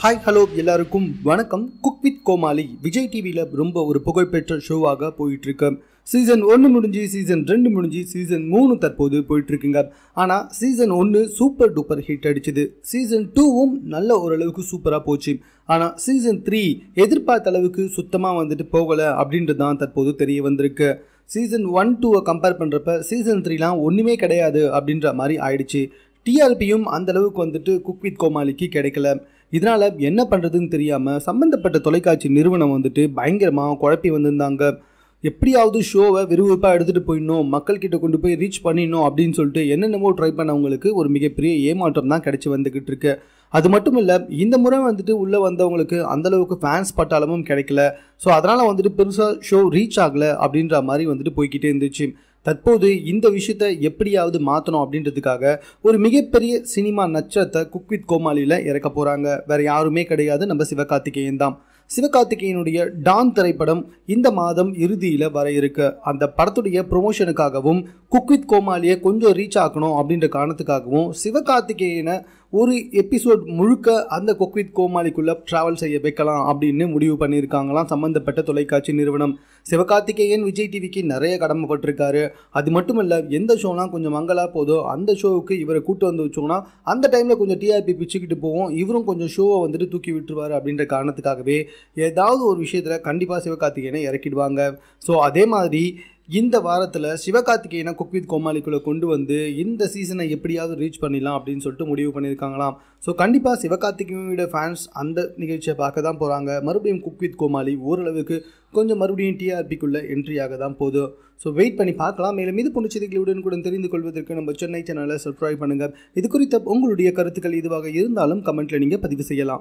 hi hello எல்லாருக்கும் வணக்கம் cook with கோமாளி விஜய் டிவியில் ரொம்ப ஒரு புகழ்பெற்ற ஷோவாக போயிட்டுருக்கு சீசன் ஒன்று முடிஞ்சு சீசன் ரெண்டு முடிஞ்சு சீசன் மூணு தற்போது போயிட்டுருக்குங்க ஆனால் சீசன் ஒன்று சூப்பர் டூப்பர் ஹிட் அடிச்சுது சீசன் டூவும் நல்ல ஓரளவுக்கு சூப்பராக போச்சு ஆனால் சீசன் த்ரீ எதிர்பார்த்த அளவுக்கு சுத்தமாக வந்துட்டு போகலை அப்படின்றது தான் தற்போது தெரிய வந்திருக்கு சீசன் ஒன் டூவை கம்பேர் பண்ணுறப்ப சீசன் த்ரீலாம் ஒன்றுமே கிடையாது அப்படின்ற மாதிரி ஆயிடுச்சு டிஆர்பியும் அந்தளவுக்கு வந்துட்டு குக் வித் கோமாளிக்கு கிடைக்கல இதனால் என்ன பண்ணுறதுன்னு தெரியாமல் சம்மந்தப்பட்ட தொலைக்காட்சி நிறுவனம் வந்துட்டு பயங்கரமாக குழப்பி வந்திருந்தாங்க எப்படியாவது ஷோவை விறுவிறுப்பாக எடுத்துகிட்டு போயிடணும் மக்கள்கிட்ட கொண்டு போய் ரீச் பண்ணிடணும் அப்படின்னு சொல்லிட்டு என்னென்னமோ ட்ரை பண்ணவங்களுக்கு ஒரு மிகப்பெரிய ஏமாற்றம் தான் கிடச்சி வந்துக்கிட்டு இருக்கு அது மட்டும் இல்லை இந்த முறை வந்துட்டு உள்ளே வந்தவங்களுக்கு அந்தளவுக்கு ஃபேன்ஸ் பட்டாளமும் கிடைக்கல ஸோ அதனால் வந்துட்டு பெருசாக ஷோ ரீச் ஆகலை அப்படின்ற மாதிரி வந்துட்டு போய்கிட்டே இருந்துச்சு தற்போது இந்த விஷயத்த எப்படியாவது மாற்றணும் அப்படின்றதுக்காக ஒரு மிகப்பெரிய சினிமா நட்சத்திரத்தை குக்வித் கோமாளியில் இறக்க போகிறாங்க வேறு யாருமே கிடையாது நம்ம சிவகார்த்திகேயன் தான் சிவகார்த்திகேயனுடைய டான் திரைப்படம் இந்த மாதம் இறுதியில் வர இருக்கு அந்த படத்துடைய ப்ரொமோஷனுக்காகவும் குக்வித் கோமாலியை கொஞ்சம் ரீச் ஆக்கணும் அப்படின்ற காரணத்துக்காகவும் சிவகார்த்திகேயனை ஒரு எபிசோட் முழுக்க அந்த கொக்வித் கோமாளிக்குள்ளே ட்ராவல் செய்ய வைக்கலாம் அப்படின்னு முடிவு பண்ணியிருக்காங்களாம் சம்மந்தப்பட்ட தொலைக்காட்சி நிறுவனம் சிவகார்த்திகேயன் விஜய் டிவிக்கு நிறைய கடமைப்பட்டிருக்காரு அது மட்டும் இல்லை எந்த ஷோலாம் கொஞ்சம் மங்களாக போதோ அந்த ஷோவுக்கு இவரை கூட்டு வந்து வச்சோம்னா அந்த டைமில் கொஞ்சம் டிஆர்பி பிச்சுக்கிட்டு போவோம் இவரும் கொஞ்சம் ஷோவை வந்துட்டு தூக்கி விட்டுருவார் அப்படின்ற காரணத்துக்காகவே ஏதாவது ஒரு விஷயத்தில் கண்டிப்பாக சிவகார்த்திகேயனை இறக்கிடுவாங்க ஸோ அதே மாதிரி இந்த வாரத்தில் சிவகார்த்திகேயனை குக் வித் கோமாளிக்குள்ளே கொண்டு வந்து இந்த சீசனை எப்படியாவது ரீச் பண்ணிடலாம் அப்படின்னு சொல்லிட்டு முடிவு பண்ணியிருக்காங்களாம் ஸோ கண்டிப்பாக சிவகார்த்திகேயோட ஃபேன்ஸ் அந்த நிகழ்ச்சியை பார்க்க தான் போகிறாங்க மறுபடியும் குக் வித் கோமாளி ஓரளவுக்கு கொஞ்சம் மறுபடியும் டிஆர்பிக்குள்ளே என்ட்ரி ஆக தான் போதும் ஸோ வெயிட் பண்ணி பார்க்கலாம் மேலும் இது போன்ற செய்திகளுடன் கூட தெரிந்து கொள்வதற்கு நம்ம சென்னை சேனலை சப்ஸ்கிரைப் பண்ணுங்கள் இது குறித்த உங்களுடைய கருத்துக்கள் இதுவாக இருந்தாலும் கமெண்ட்டில் நீங்கள் பதிவு செய்யலாம்